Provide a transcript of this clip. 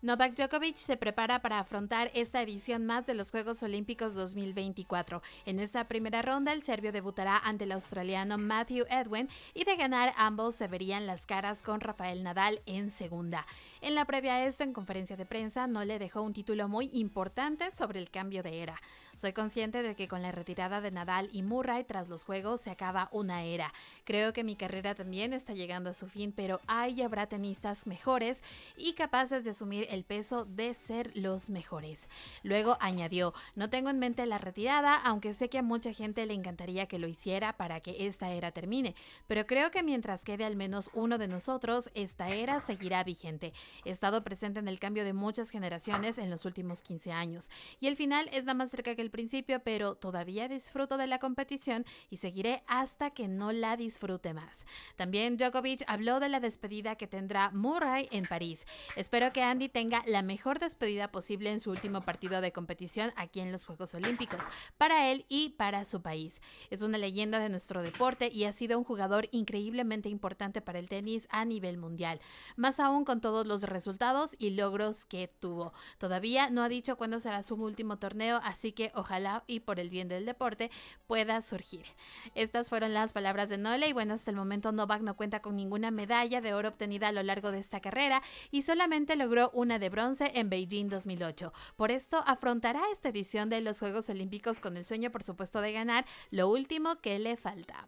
Novak Djokovic se prepara para afrontar esta edición más de los Juegos Olímpicos 2024. En esta primera ronda, el serbio debutará ante el australiano Matthew Edwin y de ganar ambos se verían las caras con Rafael Nadal en segunda. En la previa a esto, en conferencia de prensa, no le dejó un título muy importante sobre el cambio de era. Soy consciente de que con la retirada de Nadal y Murray tras los Juegos se acaba una era. Creo que mi carrera también está llegando a su fin, pero ahí habrá tenistas mejores y capaces de asumir el peso de ser los mejores. Luego añadió, no tengo en mente la retirada, aunque sé que a mucha gente le encantaría que lo hiciera para que esta era termine, pero creo que mientras quede al menos uno de nosotros, esta era seguirá vigente. He estado presente en el cambio de muchas generaciones en los últimos 15 años y el final es nada más cerca que el principio, pero todavía disfruto de la competición y seguiré hasta que no la disfrute más. También Djokovic habló de la despedida que tendrá Murray en París. Espero que Andy tenga la mejor despedida posible en su último partido de competición aquí en los Juegos Olímpicos, para él y para su país. Es una leyenda de nuestro deporte y ha sido un jugador increíblemente importante para el tenis a nivel mundial, más aún con todos los resultados y logros que tuvo. Todavía no ha dicho cuándo será su último torneo, así que ojalá y por el bien del deporte pueda surgir. Estas fueron las palabras de Nole y bueno, hasta el momento Novak no cuenta con ninguna medalla de oro obtenida a lo largo de esta carrera y solamente logró una de bronce en Beijing 2008. Por esto afrontará esta edición de los Juegos Olímpicos con el sueño, por supuesto, de ganar lo último que le falta.